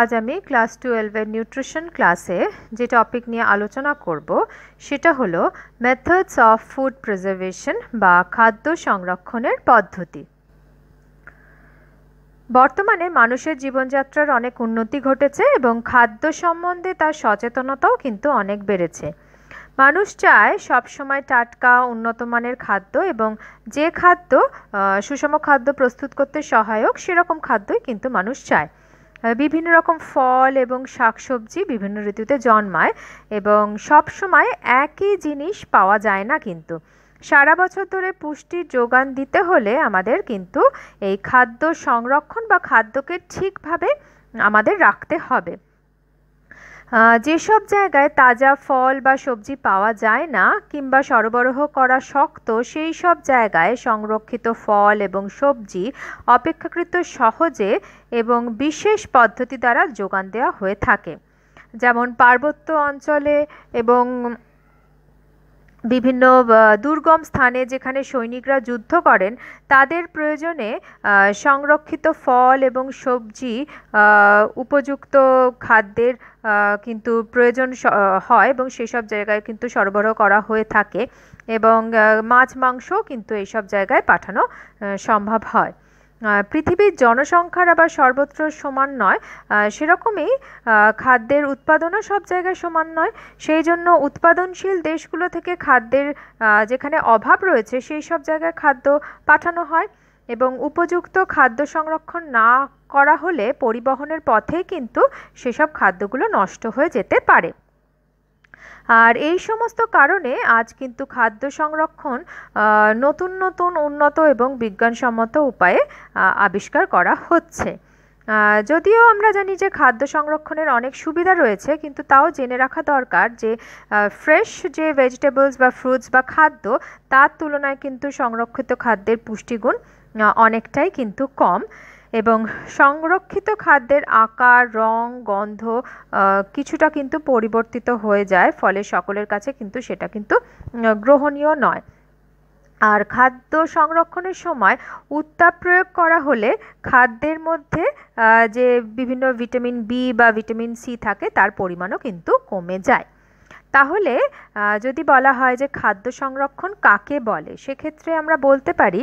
আজ আমি ক্লাস টুয়েলভের নিউট্রিশন ক্লাসে যে টপিক নিয়ে আলোচনা করব সেটা হলো মেথডস অফ ফুড প্রিজার্ভেশন বা খাদ্য সংরক্ষণের পদ্ধতি বর্তমানে মানুষের জীবনযাত্রার অনেক উন্নতি ঘটেছে এবং খাদ্য সম্বন্ধে তার সচেতনতাও কিন্তু অনেক বেড়েছে মানুষ চায় সবসময় টাটকা উন্নত মানের খাদ্য এবং যে খাদ্য সুষম খাদ্য প্রস্তুত করতে সহায়ক সেরকম খাদ্যই কিন্তু মানুষ চায় বিভিন্ন রকম ফল এবং শাকসবজি বিভিন্ন ঋতুতে জন্মায় এবং সব সময় একই জিনিস পাওয়া যায় না কিন্তু সারা বছর ধরে পুষ্টির যোগান দিতে হলে আমাদের কিন্তু এই খাদ্য সংরক্ষণ বা খাদ্যকে ঠিকভাবে আমাদের রাখতে হবে যেসব জায়গায় তাজা ফল বা সবজি পাওয়া যায় না কিংবা সরবরাহ করা শক্ত সেই সব জায়গায় সংরক্ষিত ফল এবং সবজি অপেক্ষাকৃত সহজে এবং বিশেষ পদ্ধতি দ্বারা যোগান দেওয়া হয়ে থাকে যেমন পার্বত্য অঞ্চলে এবং বিভিন্ন দুর্গম স্থানে যেখানে সৈনিকরা যুদ্ধ করেন তাদের প্রয়োজনে সংরক্ষিত ফল এবং সবজি উপযুক্ত খাদ্যের কিন্তু প্রয়োজন হয় এবং সেসব জায়গায় কিন্তু সরবরাহ করা হয়ে থাকে এবং মাছ মাংস কিন্তু এইসব জায়গায় পাঠানো সম্ভব হয় পৃথিবীর জনসংখ্যার আবার সর্বত্র সমান নয় সেরকমই খাদ্যের উৎপাদনও সব জায়গায় সমান নয় সেই জন্য উৎপাদনশীল দেশগুলো থেকে খাদ্যের যেখানে অভাব রয়েছে সেই সব জায়গায় খাদ্য পাঠানো হয় এবং উপযুক্ত খাদ্য সংরক্ষণ না করা হলে পরিবহনের পথেই কিন্তু সেসব খাদ্যগুলো নষ্ট হয়ে যেতে পারে আর এই সমস্ত কারণে আজ কিন্তু খাদ্য সংরক্ষণ নতুন নতুন উন্নত এবং বিজ্ঞানসম্মত উপায়ে আবিষ্কার করা হচ্ছে যদিও আমরা জানি যে খাদ্য সংরক্ষণের অনেক সুবিধা রয়েছে কিন্তু তাও জেনে রাখা দরকার যে ফ্রেশ যে ভেজিটেবলস বা ফ্রুটস বা খাদ্য তার তুলনায় কিন্তু সংরক্ষিত খাদ্যের পুষ্টিগুণ অনেকটাই কিন্তু কম এবং সংরক্ষিত খাদ্যের আকার রং গন্ধ কিছুটা কিন্তু পরিবর্তিত হয়ে যায় ফলে সকলের কাছে কিন্তু সেটা কিন্তু গ্রহণীয় নয় আর খাদ্য সংরক্ষণের সময় উত্তাপ প্রয়োগ করা হলে খাদ্যের মধ্যে যে বিভিন্ন ভিটামিন বি বা ভিটামিন সি থাকে তার পরিমাণও কিন্তু কমে যায় তাহলে যদি বলা হয় যে খাদ্য সংরক্ষণ কাকে বলে সেক্ষেত্রে আমরা বলতে পারি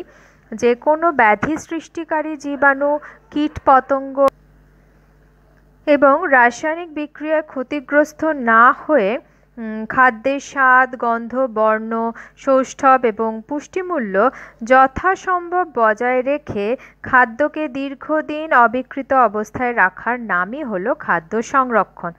যে কোনো ব্যাধি সৃষ্টিকারী জীবাণু কীটপতঙ্গ এবং রাসায়নিক বিক্রিয়ায় ক্ষতিগ্রস্ত না হয়ে খাদ্যের স্বাদ গন্ধ বর্ণ সৌষ্ঠব এবং পুষ্টিমূল্য যথাসম্ভব বজায় রেখে খাদ্যকে দীর্ঘদিন অবিকৃত অবস্থায় রাখার নামই হলো খাদ্য সংরক্ষণ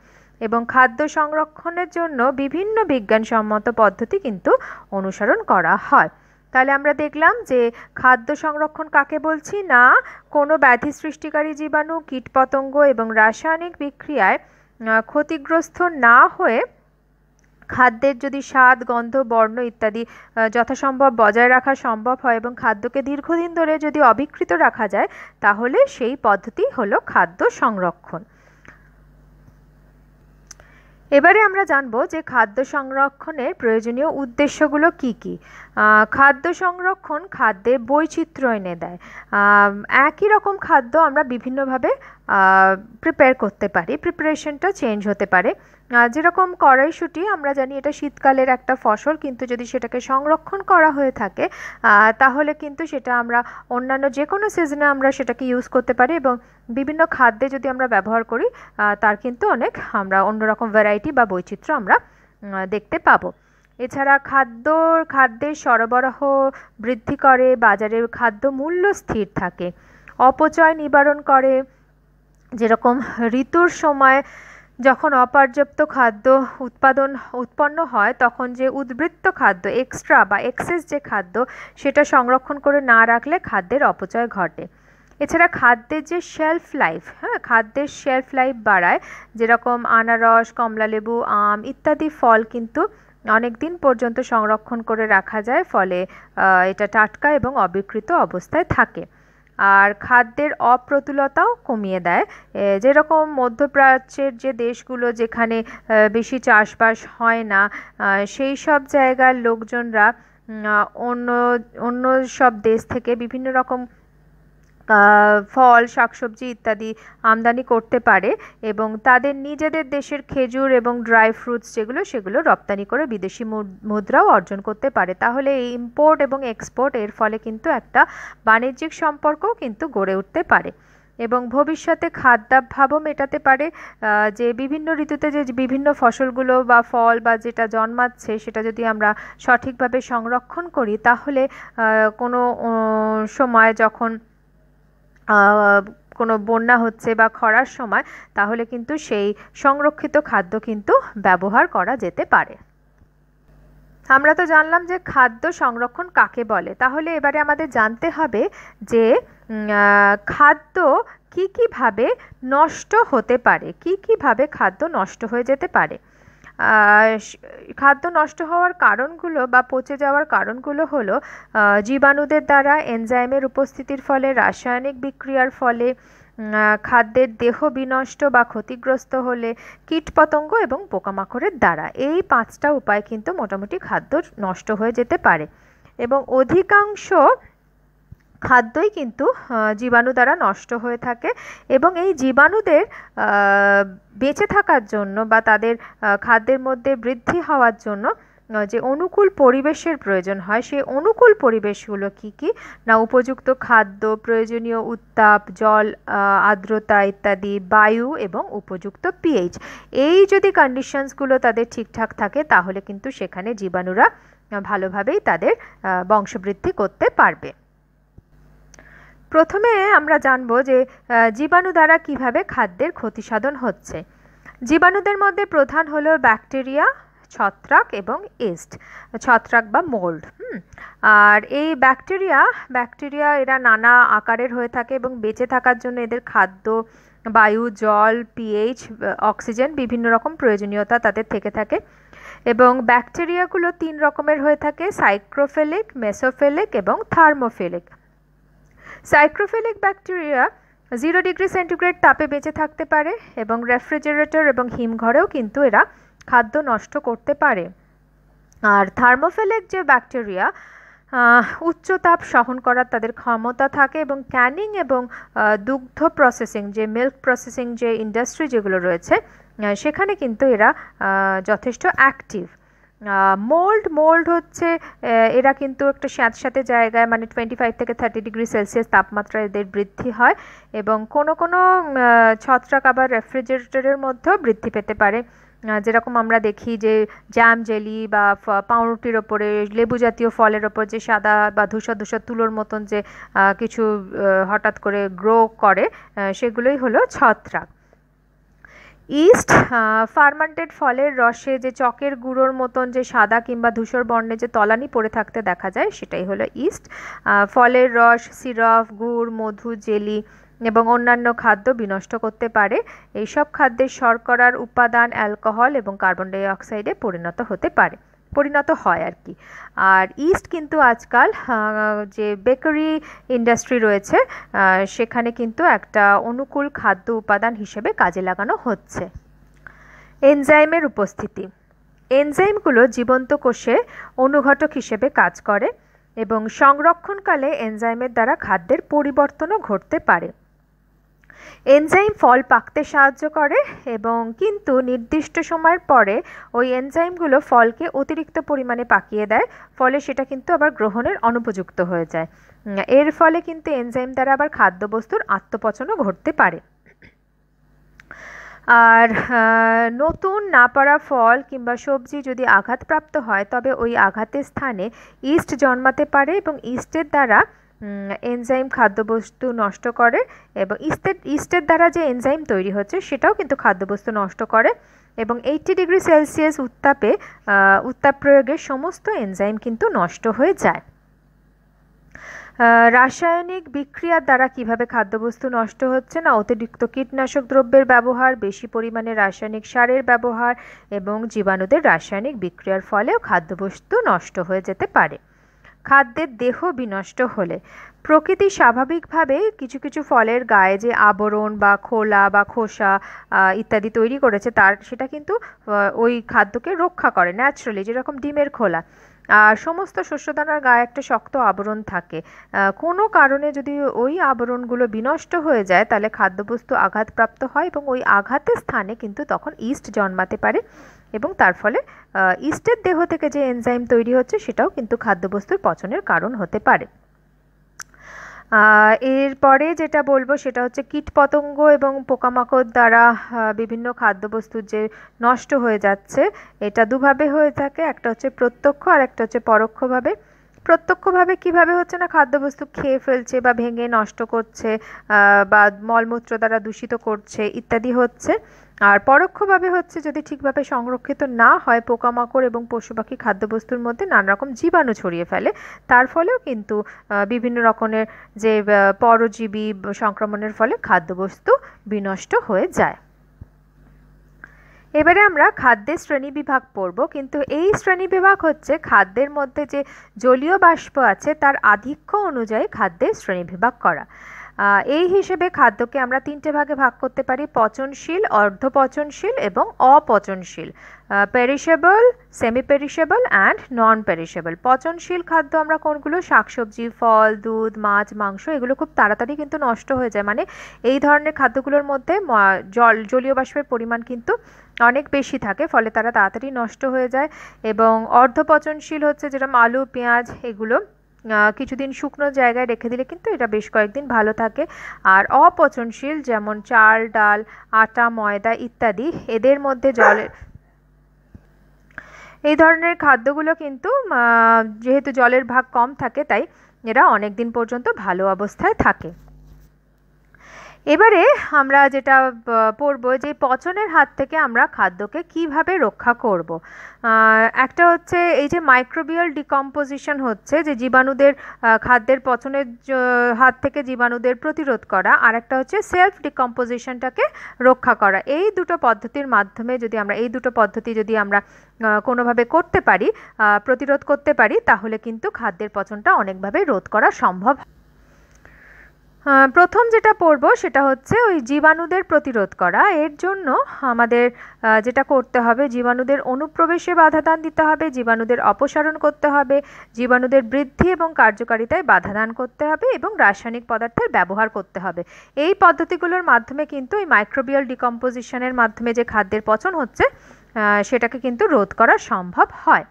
এবং খাদ্য সংরক্ষণের জন্য বিভিন্ন বিজ্ঞানসম্মত পদ্ধতি কিন্তু অনুসরণ করা হয় তাহলে আমরা দেখলাম যে খাদ্য সংরক্ষণ কাকে বলছি না কোনো ব্যাধি সৃষ্টিকারী জীবাণু কীটপতঙ্গ এবং রাসায়নিক বিক্রিয়ায় ক্ষতিগ্রস্ত না হয়ে খাদ্যের যদি স্বাদ গন্ধ বর্ণ ইত্যাদি যথাসম্ভব বজায় রাখা সম্ভব হয় এবং খাদ্যকে দীর্ঘদিন ধরে যদি অবিকৃত রাখা যায় তাহলে সেই পদ্ধতি হলো খাদ্য সংরক্ষণ এবারে আমরা জানব যে খাদ্য সংরক্ষণের প্রয়োজনীয় উদ্দেশ্যগুলো কি কি খাদ্য সংরক্ষণ খাদ্যে বৈচিত্র্য এনে দেয় একই রকম খাদ্য আমরা বিভিন্নভাবে প্রিপেয়ার করতে পারি প্রিপারেশনটা চেঞ্জ হতে পারে যেরকম কড়াইশুঁটি আমরা জানি এটা শীতকালের একটা ফসল কিন্তু যদি সেটাকে সংরক্ষণ করা হয়ে থাকে তাহলে কিন্তু সেটা আমরা অন্যান্য যে কোনো সিজনে আমরা সেটাকে ইউজ করতে পারি এবং বিভিন্ন খাদ্যে যদি আমরা ব্যবহার করি তার কিন্তু অনেক আমরা অন্যরকম ভ্যারাইটি বা বৈচিত্র্য আমরা দেখতে পাবো এছাড়া খাদ্য খাদ্যের সরবরাহ বৃদ্ধি করে বাজারের খাদ্য মূল্য স্থির থাকে অপচয় নিবারণ করে যেরকম ঋতুর সময় যখন অপর্যাপ্ত খাদ্য উৎপাদন উৎপন্ন হয় তখন যে উদ্বৃত্ত খাদ্য এক্সট্রা বা এক্সেস যে খাদ্য সেটা সংরক্ষণ করে না রাখলে খাদ্যের অপচয় ঘটে এছাড়া খাদ্যের যে শেলফ লাইফ হ্যাঁ খাদ্যের শেলফ লাইফ বাড়ায় যেরকম আনারস কমলালেবু আম ইত্যাদি ফল কিন্তু অনেক দিন পর্যন্ত সংরক্ষণ করে রাখা যায় ফলে এটা টাটকা এবং অবিকৃত অবস্থায় থাকে আর খাদ্যের অপ্রতুলতাও কমিয়ে দেয় যেরকম মধ্যপ্রাচ্যের যে দেশগুলো যেখানে বেশি চাষবাস হয় না সেই সব জায়গার লোকজনরা অন্য অন্য সব দেশ থেকে বিভিন্ন রকম ফল শাকসবজি ইত্যাদি আমদানি করতে পারে এবং তাদের নিজেদের দেশের খেজুর এবং ড্রাই ফ্রুটস যেগুলো সেগুলো রপ্তানি করে বিদেশি মুদ্রাও অর্জন করতে পারে তাহলে এই ইম্পোর্ট এবং এক্সপোর্ট এর ফলে কিন্তু একটা বাণিজ্যিক সম্পর্কও কিন্তু গড়ে উঠতে পারে এবং ভবিষ্যতে খাদ্যাভাবও মেটাতে পারে যে বিভিন্ন ঋতুতে যে বিভিন্ন ফসলগুলো বা ফল বা যেটা জন্মাচ্ছে সেটা যদি আমরা সঠিকভাবে সংরক্ষণ করি তাহলে কোনো সময় যখন কোনো বন্যা হচ্ছে বা খরার সময় তাহলে কিন্তু সেই সংরক্ষিত খাদ্য কিন্তু ব্যবহার করা যেতে পারে আমরা তো জানলাম যে খাদ্য সংরক্ষণ কাকে বলে তাহলে এবারে আমাদের জানতে হবে যে খাদ্য কী কীভাবে নষ্ট হতে পারে কী কীভাবে খাদ্য নষ্ট হয়ে যেতে পারে খাদ্য নষ্ট হওয়ার কারণগুলো বা পচে যাওয়ার কারণগুলো হলো জীবাণুদের দ্বারা এনজাইমের উপস্থিতির ফলে রাসায়নিক বিক্রিয়ার ফলে খাদ্যের দেহ বিনষ্ট বা ক্ষতিগ্রস্ত হলে কীটপতঙ্গ এবং পোকামাকড়ের দ্বারা এই পাঁচটা উপায় কিন্তু মোটামুটি খাদ্য নষ্ট হয়ে যেতে পারে এবং অধিকাংশ খাদ্যই কিন্তু জীবাণু দ্বারা নষ্ট হয়ে থাকে এবং এই জীবাণুদের বেঁচে থাকার জন্য বা তাদের খাদ্যের মধ্যে বৃদ্ধি হওয়ার জন্য যে অনুকূল পরিবেশের প্রয়োজন হয় সেই অনুকূল পরিবেশগুলো কি কি না উপযুক্ত খাদ্য প্রয়োজনীয় উত্তাপ জল আর্দ্রতা ইত্যাদি বায়ু এবং উপযুক্ত পিএইচ এই যদি কন্ডিশনসগুলো তাদের ঠিকঠাক থাকে তাহলে কিন্তু সেখানে জীবাণুরা ভালোভাবেই তাদের বংশবৃদ্ধি করতে পারবে প্রথমে আমরা জানব যে জীবাণু দ্বারা কিভাবে খাদ্যের ক্ষতি সাধন হচ্ছে জীবাণুদের মধ্যে প্রধান হলো ব্যাকটেরিয়া ছত্রাক এবং ইস্ট ছত্রাক বা মোল্ড আর এই ব্যাকটেরিয়া ব্যাকটেরিয়া এরা নানা আকারের হয়ে থাকে এবং বেঁচে থাকার জন্য এদের খাদ্য বায়ু জল পিএইচ অক্সিজেন বিভিন্ন রকম প্রয়োজনীয়তা তাদের থেকে থাকে এবং ব্যাকটেরিয়াগুলো তিন রকমের হয়ে থাকে সাইক্রোফেলিক মেসোফেলিক এবং thermophilic psychrophilic bacteria zero degree centigrade তাপে বেঁচে থাকতে পারে এবং রেফ্রিজারেটর এবং হিমঘরেও কিন্তু এরা খাদ্য নষ্ট করতে পারে আর থার্মোফিলিক যে ব্যাকটেরিয়া উচ্চ তাপ সহন করার তাদের ক্ষমতা থাকে এবং ক্যানিং এবং দুগ্ধ প্রসেসিং যে মিল্ক প্রসেসিং যে ইন্ডাস্ট্রি যেগুলো রয়েছে সেখানে কিন্তু এরা যথেষ্ট অ্যাক্টিভ মোল্ড মোল্ড হচ্ছে এরা কিন্তু একটা সাথে জায়গায় মানে টোয়েন্টি ফাইভ থেকে থার্টি ডিগ্রি সেলসিয়াস তাপমাত্রা এদের বৃদ্ধি হয় এবং কোনো কোনো ছত্রাক আবার রেফ্রিজারেটরের মধ্যেও বৃদ্ধি পেতে পারে যেরকম আমরা দেখি যে জ্যাম জেলি বা পাউরুটির ওপরে লেবু জাতীয় ফলের ওপর যে সাদা বা ধূসর ধূসর তুলোর মতন যে কিছু হঠাৎ করে গ্রো করে সেগুলোই হলো ছত্রাক ইস্ট ফার্মান্টেড ফলের রসে যে চকের গুঁড়োর মতন যে সাদা কিংবা ধূসর বর্ণে যে তলানি পড়ে থাকতে দেখা যায় সেটাই হলো ইস্ট ফলের রস সিরাপ গুড় মধু জেলি এবং অন্যান্য খাদ্য বিনষ্ট করতে পারে এইসব খাদ্যের শর্করার উপাদান অ্যালকোহল এবং কার্বন ডাইঅক্সাইডে পরিণত হতে পারে পরিণত হয় আর কি আর ইস্ট কিন্তু আজকাল যে বেকারি ইন্ডাস্ট্রি রয়েছে সেখানে কিন্তু একটা অনুকূল খাদ্য উপাদান হিসেবে কাজে লাগানো হচ্ছে এনজাইমের উপস্থিতি এনজাইমগুলো জীবন্ত কোষে অনুঘটক হিসেবে কাজ করে এবং সংরক্ষণকালে এনজাইমের দ্বারা খাদ্যের পরিবর্তনও ঘটতে পারে এনজাইম ফল পাকতে সাহায্য করে এবং কিন্তু নির্দিষ্ট সময়ের পরে ওই এনজাইমগুলো ফলকে অতিরিক্ত পরিমাণে পাকিয়ে দেয় ফলে সেটা কিন্তু আবার গ্রহণের অনুপযুক্ত হয়ে যায় এর ফলে কিন্তু এনজাইম দ্বারা আবার খাদ্যবস্তুর আত্মপচনও ঘটতে পারে আর নতুন না পারা ফল কিংবা সবজি যদি আঘাতপ্রাপ্ত হয় তবে ওই আঘাতের স্থানে ইস্ট জন্মাতে পারে এবং ইস্টের দ্বারা এনজাইম খাদ্যবস্তু নষ্ট করে এবং ইস্টের ইস্টের দ্বারা যে এনজাইম তৈরি হচ্ছে সেটাও কিন্তু খাদ্যবস্তু নষ্ট করে এবং এইটি ডিগ্রি সেলসিয়াস উত্তাপে উত্তাপ প্রয়োগের সমস্ত এনজাইম কিন্তু নষ্ট হয়ে যায় রাসায়নিক বিক্রিয়ার দ্বারা কিভাবে খাদ্যবস্তু নষ্ট হচ্ছে না অতিরিক্ত কীটনাশক দ্রব্যের ব্যবহার বেশি পরিমাণে রাসায়নিক সারের ব্যবহার এবং জীবাণুদের রাসায়নিক বিক্রিয়ার ফলেও খাদ্যবস্তু নষ্ট হয়ে যেতে পারে খাদ্যের দেহ বিনষ্ট হলে প্রকৃতি স্বাভাবিকভাবে কিছু কিছু ফলের গায়ে যে আবরণ বা খোলা বা খোসা ইত্যাদি তৈরি করেছে তার সেটা কিন্তু ওই খাদ্যকে রক্ষা করে ন্যাচারালি যেরকম ডিমের খোলা আর সমস্ত শস্যদানার গায়ে একটা শক্ত আবরণ থাকে কোনো কারণে যদি ওই আবরণগুলো বিনষ্ট হয়ে যায় তাহলে খাদ্যবস্তু আঘাতপ্রাপ্ত হয় এবং ওই আঘাতের স্থানে কিন্তু তখন ইস্ট জন্মাতে পারে এবং তার ফলে ইস্টের দেহ থেকে যে এনজাইম তৈরি হচ্ছে সেটাও কিন্তু খাদ্যবস্তুর পচনের কারণ হতে পারে এরপরে যেটা বলবো সেটা হচ্ছে কীটপতঙ্গ এবং পোকামাকড় দ্বারা বিভিন্ন খাদ্যবস্তু যে নষ্ট হয়ে যাচ্ছে এটা দুভাবে হয়ে থাকে একটা হচ্ছে প্রত্যক্ষ আর একটা হচ্ছে পরোক্ষভাবে প্রত্যক্ষভাবে কিভাবে হচ্ছে না খাদ্যবস্তু খেয়ে ফেলছে বা ভেঙে নষ্ট করছে বা মলমূত্র দ্বারা দূষিত করছে ইত্যাদি হচ্ছে আর পরোক্ষভাবে হচ্ছে যদি ঠিকভাবে সংরক্ষিত না হয় পোকামাকড় এবং পশু পাখি খাদ্যবস্তুর মধ্যে নানা রকম জীবাণু ছড়িয়ে ফেলে তার ফলেও কিন্তু বিভিন্ন রকমের যে পরজীবী সংক্রমণের ফলে খাদ্যবস্তু বিনষ্ট হয়ে যায় এবারে আমরা খাদ্যের শ্রেণী বিভাগ পড়ব কিন্তু এই শ্রেণী বিভাগ হচ্ছে খাদ্যের মধ্যে যে জলীয় বাষ্প আছে তার আধিক্য অনুযায়ী খাদ্যের শ্রেণী বিভাগ করা এই হিসেবে খাদ্যকে আমরা তিনটে ভাগে ভাগ করতে পারি পচনশীল অর্ধপচনশীল এবং অপচনশীল perishable semi perishable and non perishable পচনশীল খাদ্য আমরা কোনগুলো শাকসবজি ফল দুধ মাছ মাংস এগুলো খুব তাড়াতাড়ি কিন্তু নষ্ট হয়ে যায় মানে এই ধরনের খাদ্যগুলোর মধ্যে জল জলীয় বাষ্পের পরিমাণ কিন্তু অনেক বেশি থাকে ফলে তারা তাড়াতাড়ি নষ্ট হয়ে যায় এবং অর্ধপচনশীল হচ্ছে যেরকম আলু পেঁয়াজ এগুলো কিছুদিন শুকনো জায়গায় রেখে দিলে কিন্তু এটা বেশ কয়েকদিন ভালো থাকে আর অপচনশীল যেমন চাল ডাল আটা ময়দা ইত্যাদি এদের মধ্যে জলের এই ধরনের খাদ্যগুলো কিন্তু যেহেতু জলের ভাগ কম থাকে তাই এরা অনেক দিন পর্যন্ত ভালো অবস্থায় থাকে এবারে আমরা যেটা পড়বো যে পচনের হাত থেকে আমরা খাদ্যকে কিভাবে রক্ষা করব। একটা হচ্ছে এই যে মাইক্রোবিয়াল ডিকম্পোজিশন হচ্ছে যে জীবাণুদের খাদ্যের পচনের হাত থেকে জীবাণুদের প্রতিরোধ করা আর একটা হচ্ছে সেলফ ডিকম্পোজিশনটাকে রক্ষা করা এই দুটো পদ্ধতির মাধ্যমে যদি আমরা এই দুটো পদ্ধতি যদি আমরা কোনোভাবে করতে পারি প্রতিরোধ করতে পারি তাহলে কিন্তু খাদ্যের পচনটা অনেকভাবে রোধ করা সম্ভব প্রথম যেটা পড়ব সেটা হচ্ছে ওই জীবাণুদের প্রতিরোধ করা এর জন্য আমাদের যেটা করতে হবে জীবাণুদের অনুপ্রবেশে বাধাদান দিতে হবে জীবাণুদের অপসারণ করতে হবে জীবাণুদের বৃদ্ধি এবং কার্যকারিতায় বাধাদান করতে হবে এবং রাসায়নিক পদার্থের ব্যবহার করতে হবে এই পদ্ধতিগুলোর মাধ্যমে কিন্তু ওই মাইক্রোবিয়াল ডিকম্পোজিশনের মাধ্যমে যে খাদ্যের পচন হচ্ছে সেটাকে কিন্তু রোধ করা সম্ভব হয়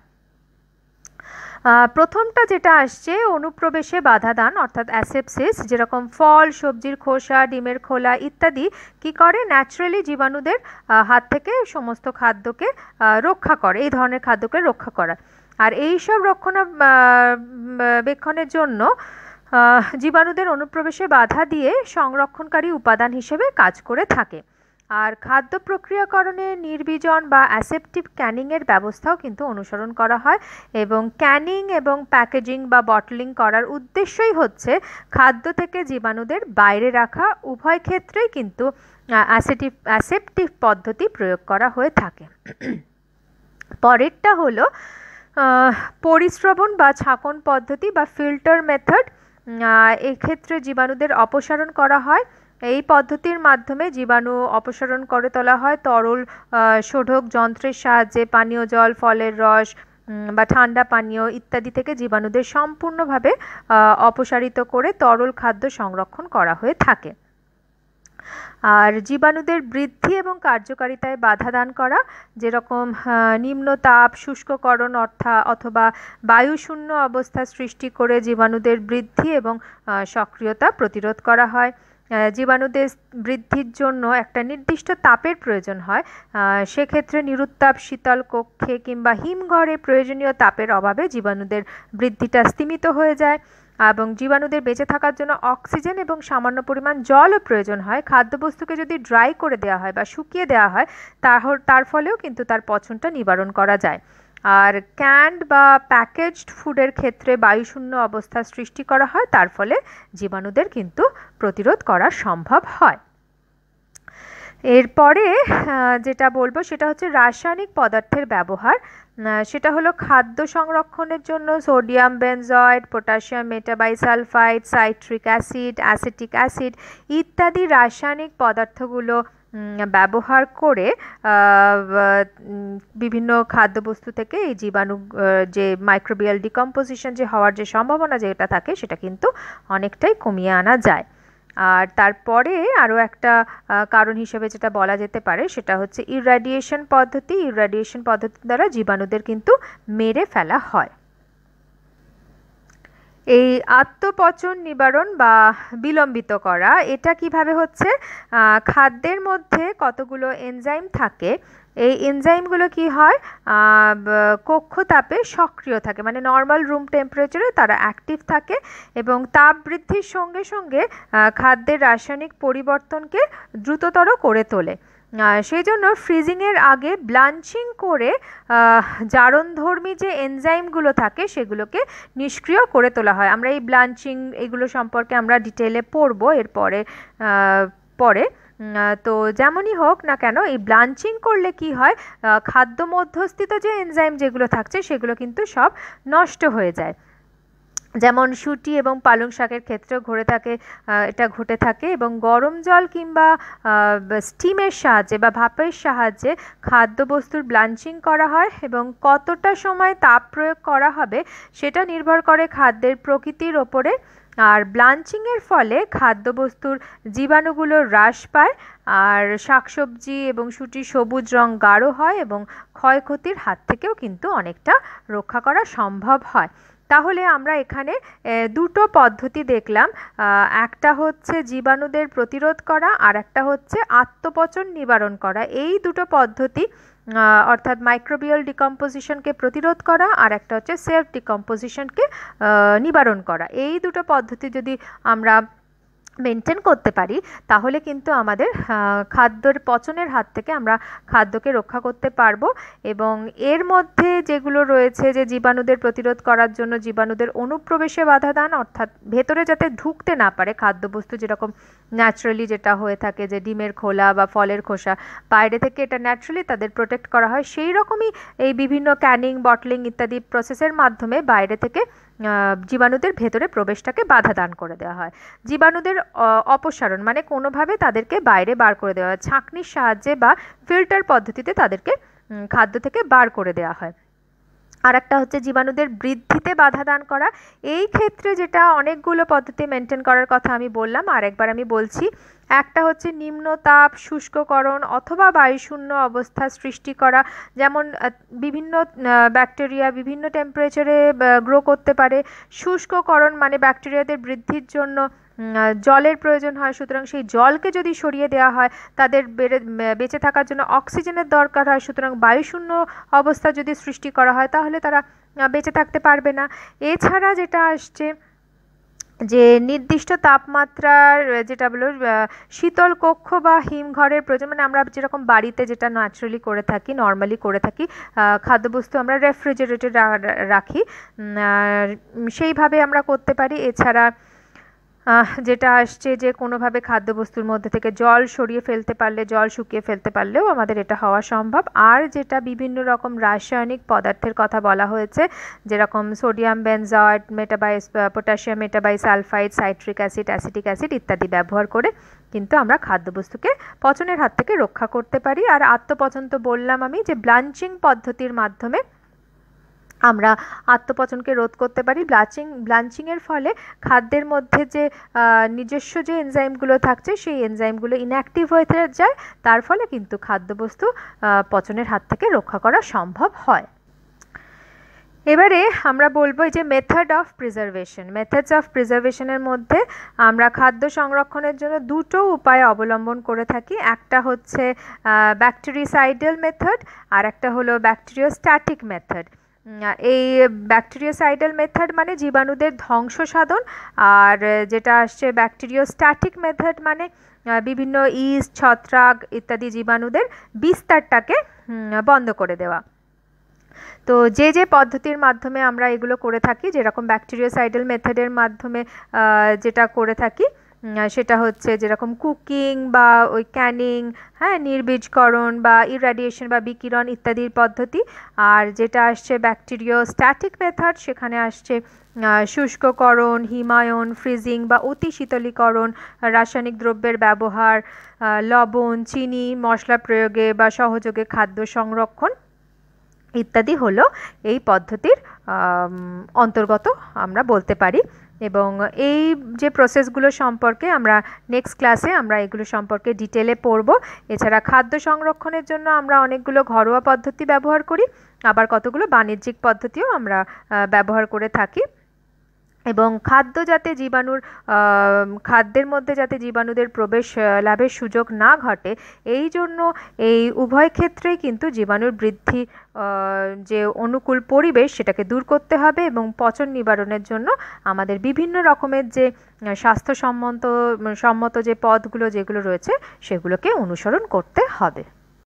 প্রথমটা যেটা আসছে অনুপ্রবেশে বাধা দান অর্থাৎ অ্যাসেপসিস যেরকম ফল সবজির খোসা ডিমের খোলা ইত্যাদি কি করে ন্যাচারালি জীবাণুদের হাত থেকে সমস্ত খাদ্যকে রক্ষা করে এই ধরনের খাদ্যকে রক্ষা করা আর এই সব রক্ষণাবেক্ষণের জন্য জীবাণুদের অনুপ্রবেশে বাধা দিয়ে সংরক্ষণকারী উপাদান হিসেবে কাজ করে থাকে আর খাদ্য প্রক্রিয়াকরণে নির্বীজন বা অ্যাসেপটিভ ক্যানিংয়ের ব্যবস্থাও কিন্তু অনুসরণ করা হয় এবং ক্যানিং এবং প্যাকেজিং বা বটলিং করার উদ্দেশ্যই হচ্ছে খাদ্য থেকে জীবাণুদের বাইরে রাখা উভয় ক্ষেত্রেই কিন্তু অ্যাসেটিভ অ্যাসেপটিভ পদ্ধতি প্রয়োগ করা হয়ে থাকে পরেরটা হলো পরিশ্রবণ বা ছাকন পদ্ধতি বা ফিল্টার মেথড এক্ষেত্রে জীবাণুদের অপসারণ করা হয় এই পদ্ধতির মাধ্যমে জীবাণু অপসারণ করে তোলা হয় তরল শোধক যন্ত্রের সাহায্যে পানীয় জল ফলের রস বা ঠান্ডা পানীয় ইত্যাদি থেকে জীবাণুদের সম্পূর্ণভাবে অপসারিত করে তরল খাদ্য সংরক্ষণ করা হয়ে থাকে আর জীবাণুদের বৃদ্ধি এবং কার্যকারিতায় বাধা দান করা যেরকম নিম্ন তাপ শুষ্ককরণ অর্থাৎ অথবা বায়ুশূন্য অবস্থা সৃষ্টি করে জীবাণুদের বৃদ্ধি এবং সক্রিয়তা প্রতিরোধ করা হয় জীবাণুদের বৃদ্ধির জন্য একটা নির্দিষ্ট তাপের প্রয়োজন হয় সেক্ষেত্রে নিরুত্তাপ শীতল কক্ষে কিংবা হিমঘরে প্রয়োজনীয় তাপের অভাবে জীবাণুদের বৃদ্ধিটা স্তীমিত হয়ে যায় এবং জীবাণুদের বেঁচে থাকার জন্য অক্সিজেন এবং সামান্য পরিমাণ জলও প্রয়োজন হয় খাদ্যবস্তুকে যদি ড্রাই করে দেওয়া হয় বা শুকিয়ে দেওয়া হয় তার তার ফলেও কিন্তু তার পচনটা নিবারণ করা যায় আর ক্যান্ড বা প্যাকেজড ফুডের ক্ষেত্রে বায়ুশূন্য অবস্থা সৃষ্টি করা হয় তার ফলে জীবাণুদের কিন্তু প্রতিরোধ করা সম্ভব হয় এরপরে যেটা বলবো সেটা হচ্ছে রাসায়নিক পদার্থের ব্যবহার সেটা হলো খাদ্য সংরক্ষণের জন্য sodium benzoate potassium metabisulphite citric acid acetic acid ইত্যাদি রাসায়নিক পদার্থগুলো ব্যবহার করে বিভিন্ন খাদ্যবস্তু থেকে এই জীবাণু যে মাইক্রোবিয়াল ডিকম্পোজিশন যে হওয়ার যে সম্ভাবনা যেটা থাকে সেটা কিন্তু অনেকটাই কমিয়ে আনা যায় আর তারপরে আরও একটা কারণ হিসেবে যেটা বলা যেতে পারে সেটা হচ্ছে ইরাডিয়েশন পদ্ধতি ইরাডিয়েশন পদ্ধতির দ্বারা জীবাণুদের কিন্তু মেরে ফেলা হয় এই আত্মপচন নিবারণ বা বিলম্বিত করা এটা কিভাবে হচ্ছে খাদ্যের মধ্যে কতগুলো এনজাইম থাকে এই এনজাইমগুলো কি হয় কক্ষ তাপে সক্রিয় থাকে মানে নর্মাল রুম টেম্পারেচারে তারা অ্যাক্টিভ থাকে এবং তাপ বৃদ্ধির সঙ্গে সঙ্গে খাদ্যের রাসায়নিক পরিবর্তনকে দ্রুততর করে তোলে সেই জন্য ফ্রিজিংয়ের আগে ব্লাঞ্চিং করে জারণধর্মী যে এনজাইমগুলো থাকে সেগুলোকে নিষ্ক্রিয় করে তোলা হয় আমরা এই ব্লাঞ্চিং এগুলো সম্পর্কে আমরা ডিটেলে পড়ব এরপরে পরে তো যেমনই হোক না কেন এই ব্লাঞ্চিং করলে কি হয় খাদ্য মধ্যস্থিত যে এনজাইম যেগুলো থাকছে সেগুলো কিন্তু সব নষ্ট হয়ে যায় যেমন সুটি এবং পালং শাকের ক্ষেত্রেও ঘুরে থাকে এটা ঘটে থাকে এবং গরম জল কিংবা স্টিমের সাহায্যে বা ভাপের সাহায্যে খাদ্যবস্তুর ব্লাঞ্চিং করা হয় এবং কতটা সময় তাপ প্রয়োগ করা হবে সেটা নির্ভর করে খাদ্যের প্রকৃতির ওপরে আর ব্লাঞ্চিংয়ের ফলে খাদ্যবস্তুর জীবাণুগুলো হ্রাস পায় আর শাকসবজি এবং সুটি সবুজ রং গাঢ় হয় এবং ক্ষয়ক্ষতির হাত থেকেও কিন্তু অনেকটা রক্ষা করা সম্ভব হয় তাহলে আমরা এখানে দুটো পদ্ধতি দেখলাম একটা হচ্ছে জীবাণুদের প্রতিরোধ করা আর একটা হচ্ছে আত্মপচন নিবারণ করা এই দুটো পদ্ধতি অর্থাৎ মাইক্রোবিয়াল ডিকম্পোজিশনকে প্রতিরোধ করা আর একটা হচ্ছে সেলফ ডিকম্পোজিশনকে নিবারণ করা এই দুটো পদ্ধতি যদি আমরা মেনটেন করতে পারি তাহলে কিন্তু আমাদের খাদ্যের পচনের হাত থেকে আমরা খাদ্যকে রক্ষা করতে পারবো এবং এর মধ্যে যেগুলো রয়েছে যে জীবাণুদের প্রতিরোধ করার জন্য জীবাণুদের অনুপ্রবেশে বাধা দান অর্থাৎ ভেতরে যাতে ঢুকতে না পারে খাদ্যবস্তু যেরকম ন্যাচারালি যেটা হয়ে থাকে যে ডিমের খোলা বা ফলের খোসা বাইরে থেকে এটা ন্যাচারালি তাদের প্রোটেক্ট করা হয় সেই রকমই এই বিভিন্ন ক্যানিং বটলিং ইত্যাদি প্রসেসের মাধ্যমে বাইরে থেকে জীবাণুদের ভেতরে প্রবেশটাকে বাধা দান করে দেওয়া হয় জীবাণুদের অপসারণ মানে কোনোভাবে তাদেরকে বাইরে বার করে দেওয়া হয় ছাঁকনির সাহায্যে বা ফিল্টার পদ্ধতিতে তাদেরকে খাদ্য থেকে বার করে দেওয়া হয় আর একটা হচ্ছে জীবাণুদের বৃদ্ধিতে বাধা দান করা এই ক্ষেত্রে যেটা অনেকগুলো পদ্ধতি মেনটেন করার কথা আমি বললাম আর একবার আমি বলছি একটা হচ্ছে নিম্ন তাপ শুষ্ককরণ অথবা বায়ুশূন্য অবস্থা সৃষ্টি করা যেমন বিভিন্ন ব্যাকটেরিয়া বিভিন্ন টেম্পারেচারে গ্রো করতে পারে শুষ্ককরণ মানে ব্যাকটেরিয়াদের বৃদ্ধির জন্য জলের প্রয়োজন হয় সুতরাং সেই জলকে যদি সরিয়ে দেওয়া হয় তাদের বেড়ে বেঁচে থাকার জন্য অক্সিজেনের দরকার হয় সুতরাং বায়ুশূন্য অবস্থা যদি সৃষ্টি করা হয় তাহলে তারা বেঁচে থাকতে পারবে না এছাড়া যেটা আসছে যে নির্দিষ্ট তাপমাত্রার যেটা বলো শীতল কক্ষ বা হিমঘরের প্রয়োজন মানে আমরা যেরকম বাড়িতে যেটা ন্যাচারালি করে থাকি নর্মালি করে থাকি খাদ্যবস্তু আমরা রেফ্রিজারেটর রাখি সেইভাবে আমরা করতে পারি এছাড়া যেটা আসছে যে কোনোভাবে খাদ্যবস্তুর মধ্যে থেকে জল সরিয়ে ফেলতে পারলে জল শুকিয়ে ফেলতে পারলেও আমাদের এটা হওয়া সম্ভব আর যেটা বিভিন্ন রকম রাসায়নিক পদার্থের কথা বলা হয়েছে যেরকম sodium benzoate metabi potassium metabisulphide citric acid acetic acid ইত্যাদি ব্যবহার করে কিন্তু আমরা খাদ্যবস্তুকে পচনের হাত থেকে রক্ষা করতে পারি আর আত্মপচন তো বললাম আমি যে ব্লাঞ্চিং পদ্ধতির মাধ্যমে আমরা আত্মপচনকে রোধ করতে পারি ব্লাচিং ব্লাঞ্চিংয়ের ফলে খাদ্যের মধ্যে যে নিজস্ব যে এনজাইমগুলো থাকছে সেই এনজাইমগুলো ইনঅ্যাক্টিভ হয়ে যায় তার ফলে কিন্তু খাদ্যবস্তু পচনের হাত থেকে রক্ষা করা সম্ভব হয় এবারে আমরা বলবো যে method of preservation methods of প্রিজার্ভেশনের মধ্যে আমরা খাদ্য সংরক্ষণের জন্য দুটো উপায় অবলম্বন করে থাকি একটা হচ্ছে ব্যাকটেরিসাইডাল মেথড আর একটা হলো ব্যাকটেরিয়াস্ট্যাটিক মেথড এই ব্যাকটেরিয়াসাইডাল মেথড মানে জীবাণুদের ধ্বংস সাধন আর যেটা আসছে স্ট্যাটিক মেথড মানে বিভিন্ন ইস ছত্রাক ইত্যাদি জীবাণুদের বিস্তারটাকে বন্ধ করে দেওয়া তো যে যে পদ্ধতির মাধ্যমে আমরা এগুলো করে থাকি যেরকম ব্যাকটেরিয়াসাইডাল মেথডের মাধ্যমে যেটা করে থাকি সেটা হচ্ছে যেরকম কুকিং বা ওই ক্যানিং হ্যাঁ নির্বীজকরণ বা ইরাডিয়েশন বা বিকিরণ ইত্যাদির পদ্ধতি আর যেটা আসছে ব্যাকটেরিয় স্ট্যাটিক মেথড সেখানে আসছে শুষ্ককরণ হিমায়ন ফ্রিজিং বা অতি শীতলীকরণ রাসায়নিক দ্রব্যের ব্যবহার লবণ চিনি মশলা প্রয়োগে বা সহযোগে খাদ্য সংরক্ষণ ইত্যাদি হলো এই পদ্ধতির অন্তর্গত আমরা বলতে পারি এবং এই যে প্রসেসগুলো সম্পর্কে আমরা নেক্সট ক্লাসে আমরা এগুলো সম্পর্কে ডিটেলে পড়ব এছাড়া খাদ্য সংরক্ষণের জন্য আমরা অনেকগুলো ঘরোয়া পদ্ধতি ব্যবহার করি আবার কতগুলো বাণিজ্যিক পদ্ধতিও আমরা ব্যবহার করে থাকি এবং খাদ্য যাতে জীবাণুর খাদ্যের মধ্যে যাতে জীবাণুদের প্রবেশ লাভের সুযোগ না ঘটে এই জন্য এই উভয় ক্ষেত্রেই কিন্তু জীবাণুর বৃদ্ধি যে অনুকূল পরিবেশ সেটাকে দূর করতে হবে এবং পচন নিবারণের জন্য আমাদের বিভিন্ন রকমের যে স্বাস্থ্যসম্মত সম্মত যে পথগুলো যেগুলো রয়েছে সেগুলোকে অনুসরণ করতে হবে